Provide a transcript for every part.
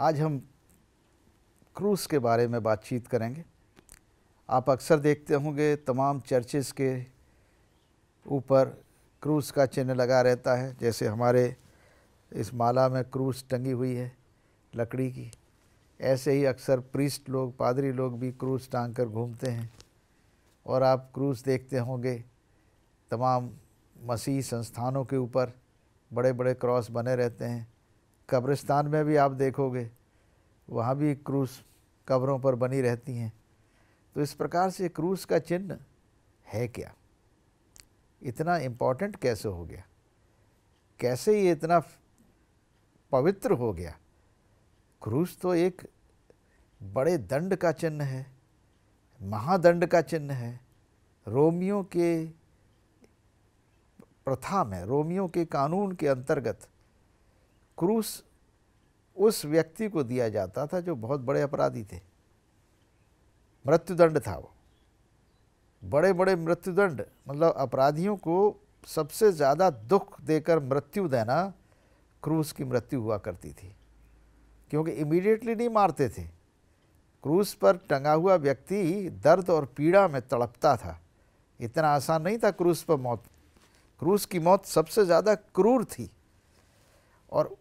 आज हम क्रूज़ के बारे में बातचीत करेंगे आप अक्सर देखते होंगे तमाम चर्चेज़ के ऊपर क्रूज़ का चिन्ह लगा रहता है जैसे हमारे इस माला में क्रूज़ टंगी हुई है लकड़ी की ऐसे ही अक्सर प्रीस्ट लोग पादरी लोग भी क्रूज़ टांग कर घूमते हैं और आप क्रूज़ देखते होंगे तमाम मसीह संस्थानों के ऊपर बड़े बड़े क्रॉस बने रहते हैं कब्रिस्तान में भी आप देखोगे वहाँ भी क्रूस कब्रों पर बनी रहती हैं तो इस प्रकार से क्रूस का चिन्ह है क्या इतना इम्पॉर्टेंट कैसे हो गया कैसे ये इतना पवित्र हो गया क्रूस तो एक बड़े दंड का चिन्ह है महादंड का चिन्ह है रोमियों के प्रथा में रोमियों के कानून के अंतर्गत क्रूस उस व्यक्ति को दिया जाता था जो बहुत बड़े अपराधी थे मृत्युदंड था वो बड़े बड़े मृत्युदंड मतलब अपराधियों को सबसे ज़्यादा दुख देकर मृत्यु देना क्रूस की मृत्यु हुआ करती थी क्योंकि इमीडिएटली नहीं मारते थे क्रूस पर टंगा हुआ व्यक्ति दर्द और पीड़ा में तड़पता था इतना आसान नहीं था क्रूस पर मौत क्रूस की मौत सबसे ज़्यादा क्रूर थी और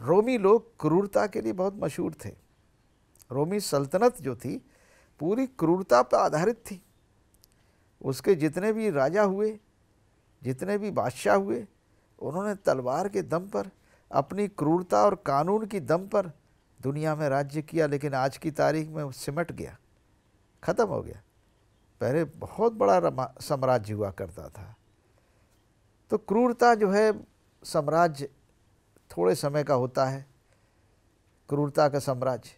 रोमी लोग क्रूरता के लिए बहुत मशहूर थे रोमी सल्तनत जो थी पूरी क्रूरता पर आधारित थी उसके जितने भी राजा हुए जितने भी बादशाह हुए उन्होंने तलवार के दम पर अपनी क्रूरता और कानून की दम पर दुनिया में राज्य किया लेकिन आज की तारीख में सिमट गया ख़त्म हो गया पहले बहुत बड़ा साम्राज्य हुआ करता था तो क्रूरता जो है साम्राज्य थोड़े समय का होता है क्रूरता का साम्राज्य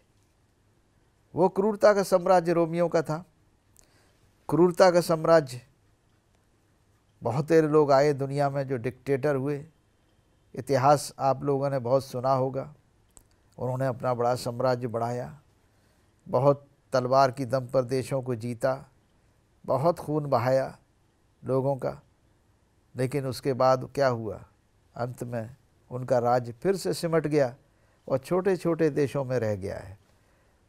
वो क्रूरता का साम्राज्य रोमियों का था क्रूरता का साम्राज्य बहुत तेरे लोग आए दुनिया में जो डिक्टेटर हुए इतिहास आप लोगों ने बहुत सुना होगा उन्होंने अपना बड़ा साम्राज्य बढ़ाया बहुत तलवार की दम पर देशों को जीता बहुत खून बहाया लोगों का लेकिन उसके बाद क्या हुआ अंत में उनका राज्य फिर से सिमट गया और छोटे छोटे देशों में रह गया है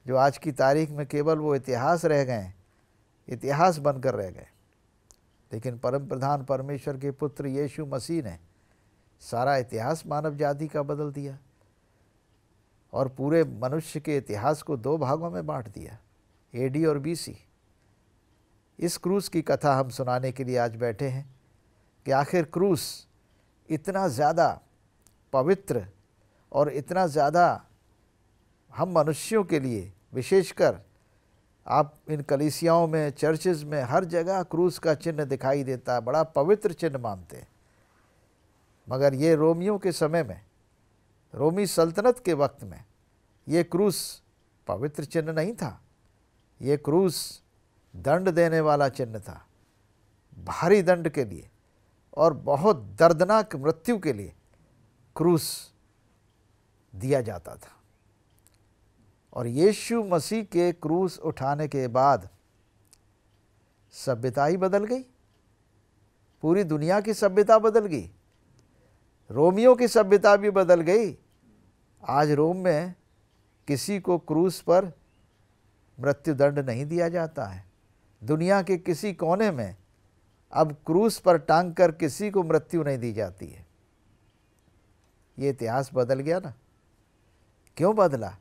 जो आज की तारीख में केवल वो इतिहास रह गए इतिहास बनकर रह गए लेकिन परम प्रधान परमेश्वर के पुत्र यीशु मसीह ने सारा इतिहास मानव जाति का बदल दिया और पूरे मनुष्य के इतिहास को दो भागों में बांट दिया एडी और बीसी इस क्रूस की कथा हम सुनाने के लिए आज बैठे हैं कि आखिर क्रूस इतना ज़्यादा पवित्र और इतना ज़्यादा हम मनुष्यों के लिए विशेषकर आप इन कलिसियाओं में चर्चेज में हर जगह क्रूस का चिन्ह दिखाई देता है बड़ा पवित्र चिन्ह मानते हैं मगर ये रोमियों के समय में रोमी सल्तनत के वक्त में ये क्रूस पवित्र चिन्ह नहीं था ये क्रूस दंड देने वाला चिन्ह था भारी दंड के लिए और बहुत दर्दनाक मृत्यु के लिए क्रूस दिया जाता था और यीशु मसीह के क्रूस उठाने के बाद सभ्यता ही बदल गई पूरी दुनिया की सभ्यता बदल गई रोमियो की सभ्यता भी बदल गई आज रोम में किसी को क्रूस पर मृत्युदंड नहीं दिया जाता है दुनिया के किसी कोने में अब क्रूस पर टांग कर किसी को मृत्यु नहीं दी जाती है ये इतिहास बदल गया ना क्यों बदला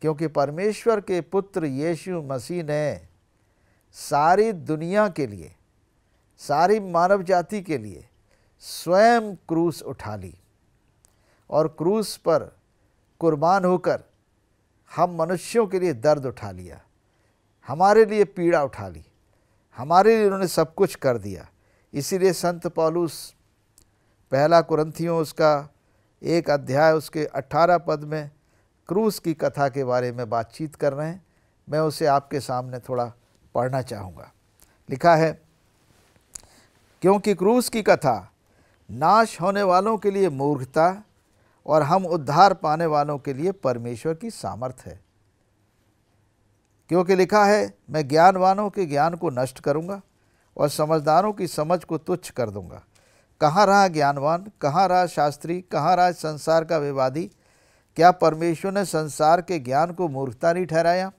क्योंकि परमेश्वर के पुत्र यीशु मसीह ने सारी दुनिया के लिए सारी मानव जाति के लिए स्वयं क्रूस उठा ली और क्रूस पर कुर्बान होकर हम मनुष्यों के लिए दर्द उठा लिया हमारे लिए पीड़ा उठा ली हमारे लिए उन्होंने सब कुछ कर दिया इसीलिए संत पॉलूस पहला कुरंथियों उसका एक अध्याय उसके 18 पद में क्रूस की कथा के बारे में बातचीत कर रहे हैं मैं उसे आपके सामने थोड़ा पढ़ना चाहूँगा लिखा है क्योंकि क्रूस की कथा नाश होने वालों के लिए मूर्खता और हम उद्धार पाने वालों के लिए परमेश्वर की सामर्थ है क्योंकि लिखा है मैं ज्ञानवानों के ज्ञान को नष्ट करूँगा और समझदारों की समझ को तुच्छ कर दूँगा कहाँ रहा ज्ञानवान कहाँ रहा शास्त्री कहाँ रहा संसार का विवादी क्या परमेश्वर ने संसार के ज्ञान को मूर्खता नहीं ठहराया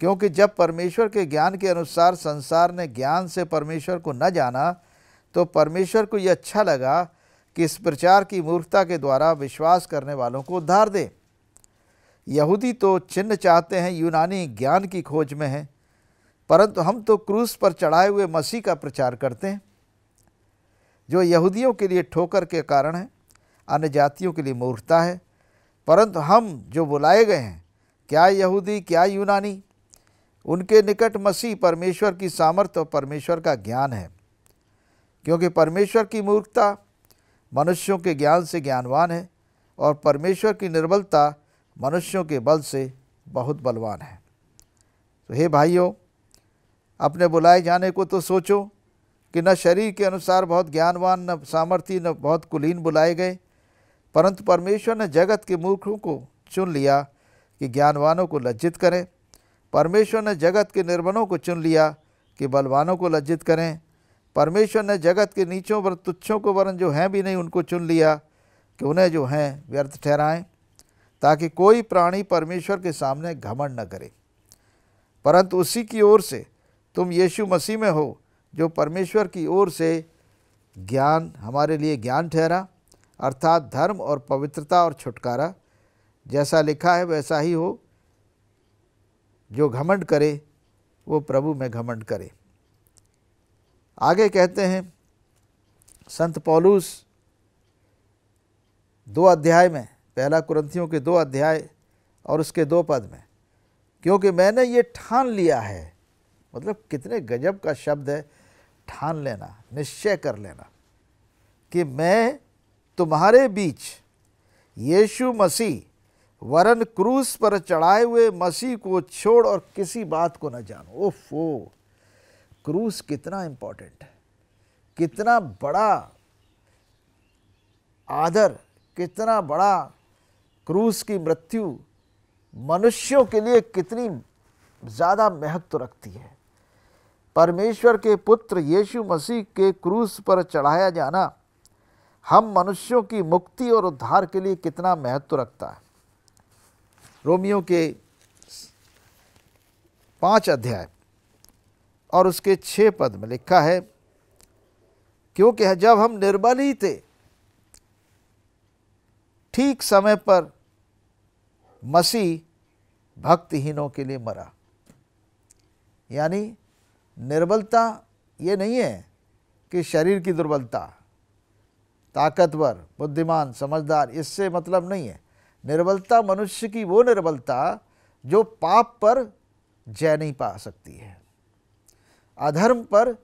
क्योंकि जब परमेश्वर के ज्ञान के अनुसार संसार ने ज्ञान से परमेश्वर को न जाना तो परमेश्वर को यह अच्छा लगा कि इस प्रचार की मूर्खता के द्वारा विश्वास करने वालों को उद्धार दे यहूदी तो चिन्ह चाहते हैं यूनानी ज्ञान की खोज में हैं परंतु हम तो क्रूस पर चढ़ाए हुए मसीह का प्रचार करते हैं जो यहूदियों के लिए ठोकर के कारण है अन्य जातियों के लिए मूर्खता है परंतु हम जो बुलाए गए हैं क्या यहूदी क्या यूनानी उनके निकट मसीह परमेश्वर की सामर्थ्य और परमेश्वर का ज्ञान है क्योंकि परमेश्वर की मूर्खता मनुष्यों के ज्ञान से ज्ञानवान है और परमेश्वर की निर्बलता मनुष्यों के बल से बहुत बलवान है तो हे भाइयों अपने बुलाए जाने को तो सोचो कि न शरीर के अनुसार बहुत ज्ञानवान न सामर्थ्य न बहुत कुलीन बुलाए गए परंतु परमेश्वर ने जगत के मूर्खों को चुन लिया कि ज्ञानवानों को लज्जित करें परमेश्वर ने जगत के निर्बणों को चुन लिया कि बलवानों को लज्जित करें परमेश्वर ने जगत के नीचों वर तुच्छों को वरन जो हैं भी नहीं उनको चुन लिया कि उन्हें जो हैं व्यर्थ ठहराएं ताकि कोई प्राणी परमेश्वर के सामने घमंड न करे परंतु उसी की ओर से तुम यीशु मसीह में हो जो परमेश्वर की ओर से ज्ञान हमारे लिए ज्ञान ठहरा अर्थात धर्म और पवित्रता और छुटकारा जैसा लिखा है वैसा ही हो जो घमंड करे वो प्रभु में घमंड करे आगे कहते हैं संत पौलूस दो अध्याय में पहला कुरंथियों के दो अध्याय और उसके दो पद में क्योंकि मैंने ये ठान लिया है मतलब कितने गजब का शब्द है ठान लेना निश्चय कर लेना कि मैं तुम्हारे बीच यीशु मसीह वरन क्रूस पर चढ़ाए हुए मसीह को छोड़ और किसी बात को न जानो फो क्रूस कितना इम्पोर्टेंट है कितना बड़ा आदर कितना बड़ा क्रूस की मृत्यु मनुष्यों के लिए कितनी ज़्यादा महत्व रखती है परमेश्वर के पुत्र यीशु मसीह के क्रूस पर चढ़ाया जाना हम मनुष्यों की मुक्ति और उद्धार के लिए कितना महत्व रखता है रोमियो के पांच अध्याय और उसके छह पद में लिखा है क्योंकि जब हम निर्बल ही थे ठीक समय पर मसीह भक्तहीनों के लिए मरा यानी निर्बलता ये नहीं है कि शरीर की दुर्बलता ताकतवर बुद्धिमान समझदार इससे मतलब नहीं है निर्बलता मनुष्य की वो निर्बलता जो पाप पर जय नहीं पा सकती है अधर्म पर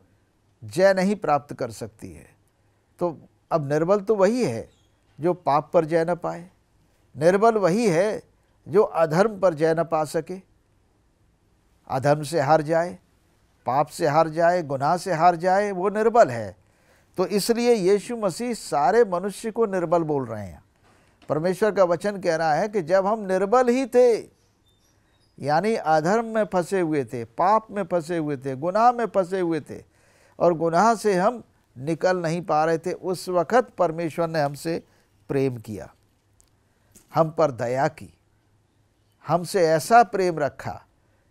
जय नहीं प्राप्त कर सकती है तो अब निर्बल तो वही है जो पाप पर जय न पाए निर्बल वही है जो अधर्म पर जय न पा सके अधर्म से हार जाए पाप से हार जाए गुनाह से हार जाए वो निर्बल है तो इसलिए यीशु मसीह सारे मनुष्य को निर्बल बोल रहे हैं परमेश्वर का वचन कह रहा है कि जब हम निर्बल ही थे यानी अधर्म में फंसे हुए थे पाप में फंसे हुए थे गुनाह में फंसे हुए थे और गुनाह से हम निकल नहीं पा रहे थे उस वक़्त परमेश्वर ने हमसे प्रेम किया हम पर दया की हमसे ऐसा प्रेम रखा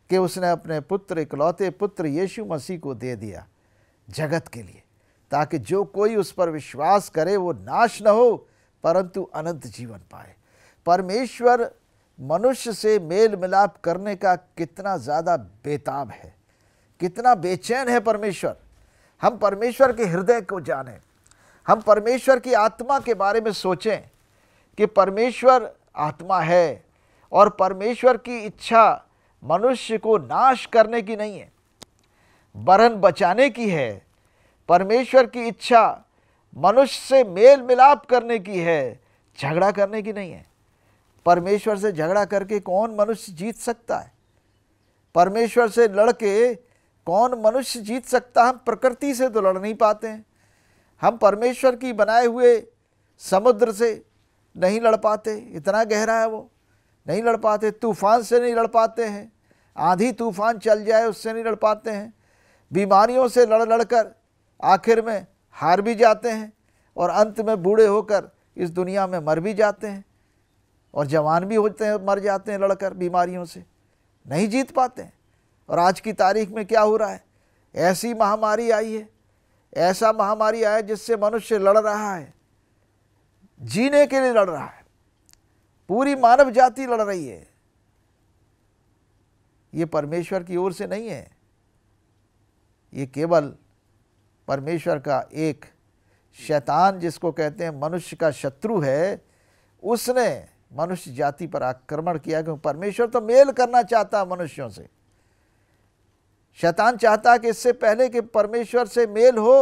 कि उसने अपने पुत्र इकलौते पुत्र यीशु मसीह को दे दिया जगत के लिए ताकि जो कोई उस पर विश्वास करे वो नाश न हो परंतु अनंत जीवन पाए परमेश्वर मनुष्य से मेल मिलाप करने का कितना ज़्यादा बेताब है कितना बेचैन है परमेश्वर हम परमेश्वर के हृदय को जानें हम परमेश्वर की आत्मा के बारे में सोचें कि परमेश्वर आत्मा है और परमेश्वर की इच्छा मनुष्य को नाश करने की नहीं है बरन बचाने की है परमेश्वर की इच्छा मनुष्य से मेल मिलाप करने की है झगड़ा करने की नहीं है परमेश्वर से झगड़ा करके कौन मनुष्य जीत सकता है परमेश्वर से लड़के कौन मनुष्य जीत सकता हम प्रकृति से तो लड़ नहीं पाते हैं हम परमेश्वर की बनाए हुए समुद्र से नहीं लड़ पाते इतना गहरा है वो नहीं लड़ पाते तूफान से नहीं लड़ पाते हैं आंधी तूफान चल जाए उससे नहीं लड़ पाते हैं बीमारियों से लड़ लड़ कर आखिर में हार भी जाते हैं और अंत में बूढ़े होकर इस दुनिया में मर भी जाते हैं और जवान भी होते हैं मर जाते हैं लड़कर बीमारियों से नहीं जीत पाते हैं और आज की तारीख में क्या हो रहा है ऐसी महामारी आई है ऐसा महामारी आया जिससे मनुष्य लड़ रहा है जीने के लिए लड़ रहा है पूरी मानव जाति लड़ रही है ये परमेश्वर की ओर से नहीं है ये केवल परमेश्वर का एक शैतान जिसको कहते हैं मनुष्य का शत्रु है उसने मनुष्य जाति पर आक्रमण किया क्योंकि परमेश्वर तो मेल करना चाहता है मनुष्यों से शैतान चाहता है कि इससे पहले कि परमेश्वर से मेल हो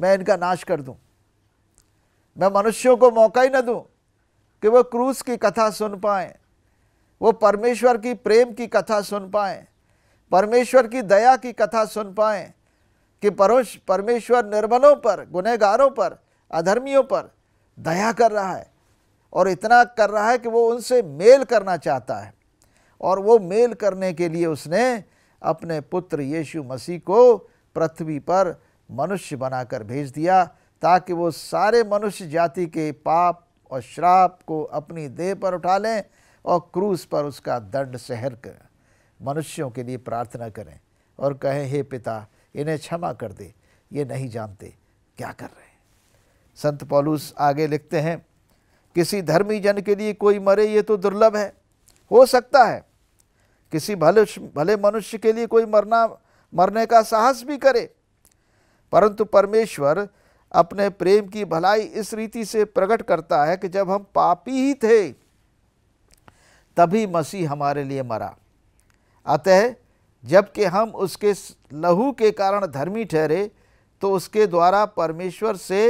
मैं इनका नाश कर दूं मैं मनुष्यों को मौका ही ना दूं कि वह क्रूस की कथा सुन पाएं वो परमेश्वर की प्रेम की कथा सुन पाए परमेश्वर की दया की कथा सुन पाए कि परोश परमेश्वर निर्बलों पर गुनहगारों पर अधर्मियों पर दया कर रहा है और इतना कर रहा है कि वो उनसे मेल करना चाहता है और वो मेल करने के लिए उसने अपने पुत्र यीशु मसीह को पृथ्वी पर मनुष्य बनाकर भेज दिया ताकि वो सारे मनुष्य जाति के पाप और श्राप को अपनी देह पर उठा लें और क्रूस पर उसका दंड सहर कर मनुष्यों के लिए प्रार्थना करें और कहें हे पिता इन्हें क्षमा कर दे ये नहीं जानते क्या कर रहे हैं संत पौलूस आगे लिखते हैं किसी धर्मी जन के लिए कोई मरे ये तो दुर्लभ है हो सकता है किसी भले भले मनुष्य के लिए कोई मरना मरने का साहस भी करे परंतु परमेश्वर अपने प्रेम की भलाई इस रीति से प्रकट करता है कि जब हम पापी ही थे तभी मसीह हमारे लिए मरा अतः जबकि हम उसके लहू के कारण धर्मी ठहरे तो उसके द्वारा परमेश्वर से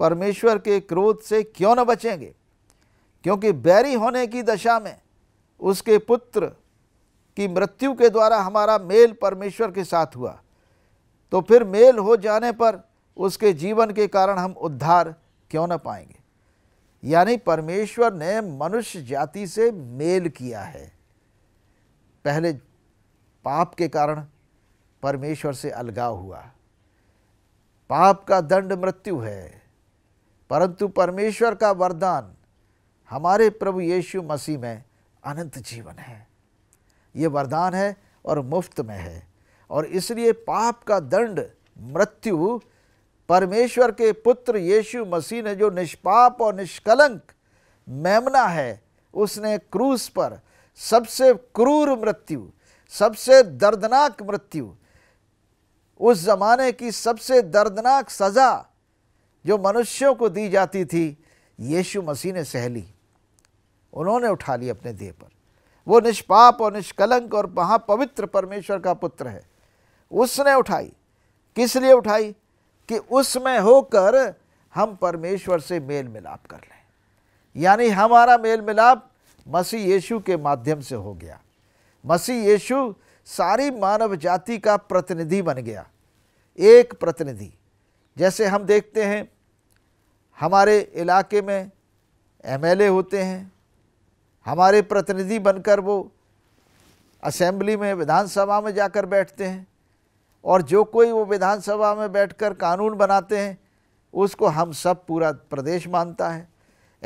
परमेश्वर के क्रोध से क्यों न बचेंगे क्योंकि बैरी होने की दशा में उसके पुत्र की मृत्यु के द्वारा हमारा मेल परमेश्वर के साथ हुआ तो फिर मेल हो जाने पर उसके जीवन के कारण हम उद्धार क्यों न पाएंगे यानी परमेश्वर ने मनुष्य जाति से मेल किया है पहले पाप के कारण परमेश्वर से अलगाव हुआ पाप का दंड मृत्यु है परंतु परमेश्वर का वरदान हमारे प्रभु यीशु मसीह में अनंत जीवन है ये वरदान है और मुफ्त में है और इसलिए पाप का दंड मृत्यु परमेश्वर के पुत्र यीशु मसीह ने जो निष्पाप और निष्कलंक मेमना है उसने क्रूस पर सबसे क्रूर मृत्यु सबसे दर्दनाक मृत्यु उस ज़माने की सबसे दर्दनाक सज़ा जो मनुष्यों को दी जाती थी यीशु मसीह ने सहली उन्होंने उठा ली अपने देह पर वो निष्पाप और निष्कलंक और महापवित्र परमेश्वर का पुत्र है उसने उठाई किस लिए उठाई कि उसमें होकर हम परमेश्वर से मेल मिलाप कर लें यानी हमारा मेल मिलाप मसीह यीशु के माध्यम से हो गया मसीह यीशु सारी मानव जाति का प्रतिनिधि बन गया एक प्रतिनिधि जैसे हम देखते हैं हमारे इलाके में एमएलए होते हैं हमारे प्रतिनिधि बनकर वो असेंबली में विधानसभा में जाकर बैठते हैं और जो कोई वो विधानसभा में बैठकर कानून बनाते हैं उसको हम सब पूरा प्रदेश मानता है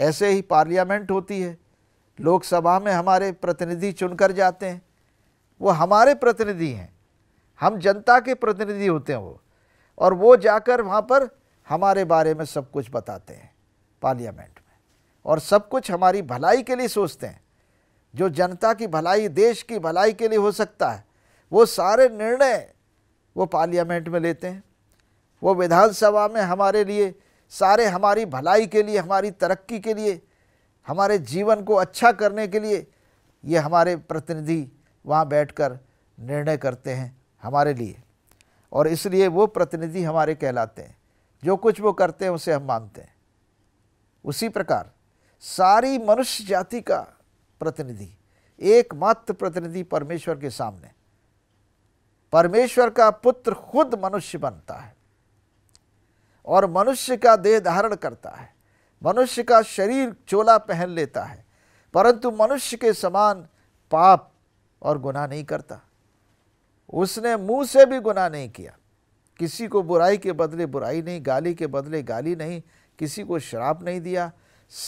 ऐसे ही पार्लियामेंट होती है लोकसभा में हमारे प्रतिनिधि चुनकर जाते हैं वो हमारे प्रतिनिधि हैं हम जनता के प्रतिनिधि होते हैं वो और वो जाकर वहाँ पर हमारे बारे में सब कुछ बताते हैं पार्लियामेंट में और सब कुछ हमारी भलाई के लिए सोचते हैं जो जनता की भलाई देश की भलाई के लिए हो सकता है वो सारे निर्णय वो पार्लियामेंट में लेते हैं वो विधानसभा में हमारे लिए सारे हमारी भलाई के लिए हमारी तरक्की के लिए हमारे जीवन को अच्छा करने के लिए ये हमारे प्रतिनिधि वहाँ बैठकर निर्णय करते हैं हमारे लिए और इसलिए वो प्रतिनिधि हमारे कहलाते हैं जो कुछ वो करते हैं उसे हम मानते हैं उसी प्रकार सारी मनुष्य जाति का प्रतिनिधि एकमात्र प्रतिनिधि परमेश्वर के सामने परमेश्वर का पुत्र खुद मनुष्य बनता है और मनुष्य का देह धारण करता है मनुष्य का शरीर चोला पहन लेता है परंतु मनुष्य के समान पाप और गुनाह नहीं करता उसने मुंह से भी गुनाह नहीं किया किसी को बुराई के बदले बुराई नहीं गाली के बदले गाली नहीं किसी को शराब नहीं दिया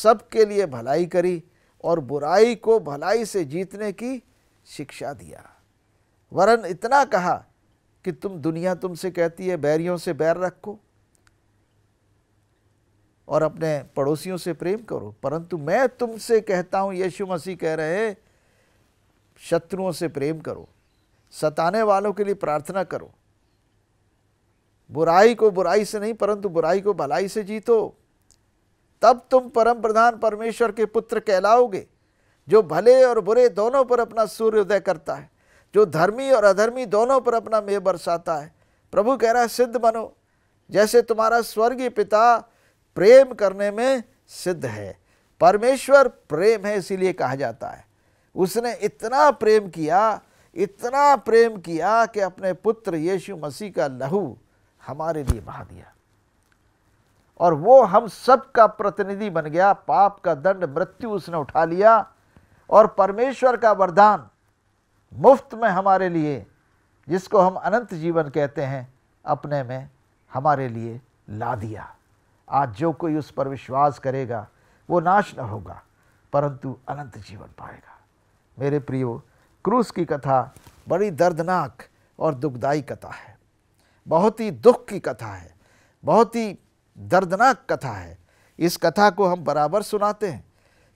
सबके लिए भलाई करी और बुराई को भलाई से जीतने की शिक्षा दिया वरन इतना कहा कि तुम दुनिया तुमसे कहती है बैरियों से बैर रखो और अपने पड़ोसियों से प्रेम करो परंतु मैं तुमसे कहता हूं यीशु मसीह कह रहे हैं शत्रुओं से प्रेम करो सताने वालों के लिए प्रार्थना करो बुराई को बुराई से नहीं परंतु बुराई को भलाई से जीतो तब तुम परम प्रधान परमेश्वर के पुत्र कहलाओगे जो भले और बुरे दोनों पर अपना सूर्योदय करता है जो धर्मी और अधर्मी दोनों पर अपना मेह बरसाता है प्रभु कह रहा है सिद्ध बनो जैसे तुम्हारा स्वर्गीय पिता प्रेम करने में सिद्ध है परमेश्वर प्रेम है इसीलिए कहा जाता है उसने इतना प्रेम किया इतना प्रेम किया कि अपने पुत्र यीशु मसीह का लहू हमारे लिए बहा दिया और वो हम सब का प्रतिनिधि बन गया पाप का दंड मृत्यु उसने उठा लिया और परमेश्वर का वरदान मुफ्त में हमारे लिए जिसको हम अनंत जीवन कहते हैं अपने में हमारे लिए ला दिया आज जो कोई उस पर विश्वास करेगा वो नाश न होगा परंतु अनंत जीवन पाएगा मेरे प्रियो क्रूस की कथा बड़ी दर्दनाक और दुखदाई कथा है बहुत ही दुख की कथा है बहुत ही दर्दनाक कथा है इस कथा को हम बराबर सुनाते हैं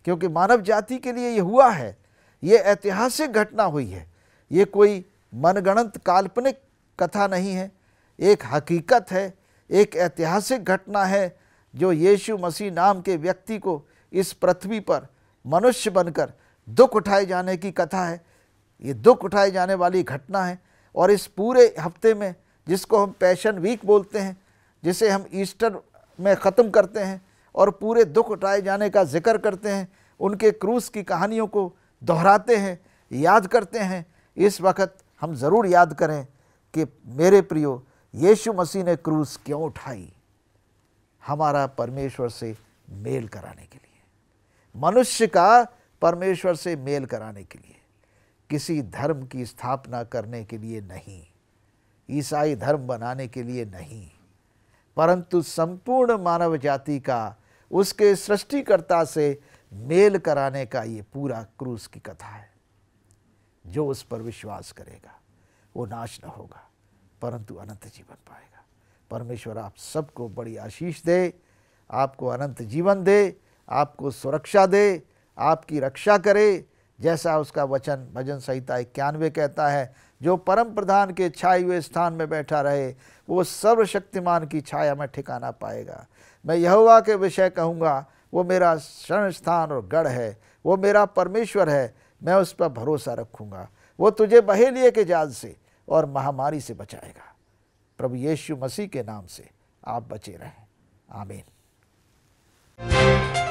क्योंकि मानव जाति के लिए ये हुआ है ये ऐतिहासिक घटना हुई है ये कोई मनगणंत काल्पनिक कथा नहीं है एक हकीकत है एक ऐतिहासिक घटना है जो यीशु मसीह नाम के व्यक्ति को इस पृथ्वी पर मनुष्य बनकर दुख उठाए जाने की कथा है ये दुख उठाए जाने वाली घटना है और इस पूरे हफ्ते में जिसको हम पैशन वीक बोलते हैं जिसे हम ईस्टर में ख़त्म करते हैं और पूरे दुख उठाए जाने का जिक्र करते हैं उनके क्रूस की कहानियों को दोहराते हैं याद करते हैं इस वक्त हम ज़रूर याद करें कि मेरे प्रियो यीशु मसीह ने क्रूस क्यों उठाई हमारा परमेश्वर से मेल कराने के लिए मनुष्य का परमेश्वर से मेल कराने के लिए किसी धर्म की स्थापना करने के लिए नहीं ईसाई धर्म बनाने के लिए नहीं परंतु संपूर्ण मानव जाति का उसके सृष्टिकर्ता से मेल कराने का ये पूरा क्रूस की कथा है जो उस पर विश्वास करेगा वो नाश न होगा परंतु अनंत जीवन पाएगा परमेश्वर आप सबको बड़ी आशीष दे आपको अनंत जीवन दे आपको सुरक्षा दे आपकी रक्षा करे जैसा उसका वचन भजन संहिता इक्यानवे कहता है जो परम प्रधान के छाए हुए स्थान में बैठा रहे वो सर्वशक्तिमान की छाया में ठिकाना पाएगा मैं यहुआ के विषय कहूँगा वो मेरा शरण स्थान और गढ़ है वो मेरा परमेश्वर है मैं उस पर भरोसा रखूँगा वो तुझे बहेलिए के जाल से और महामारी से बचाएगा प्रभु यीशु मसीह के नाम से आप बचे रहें आमीन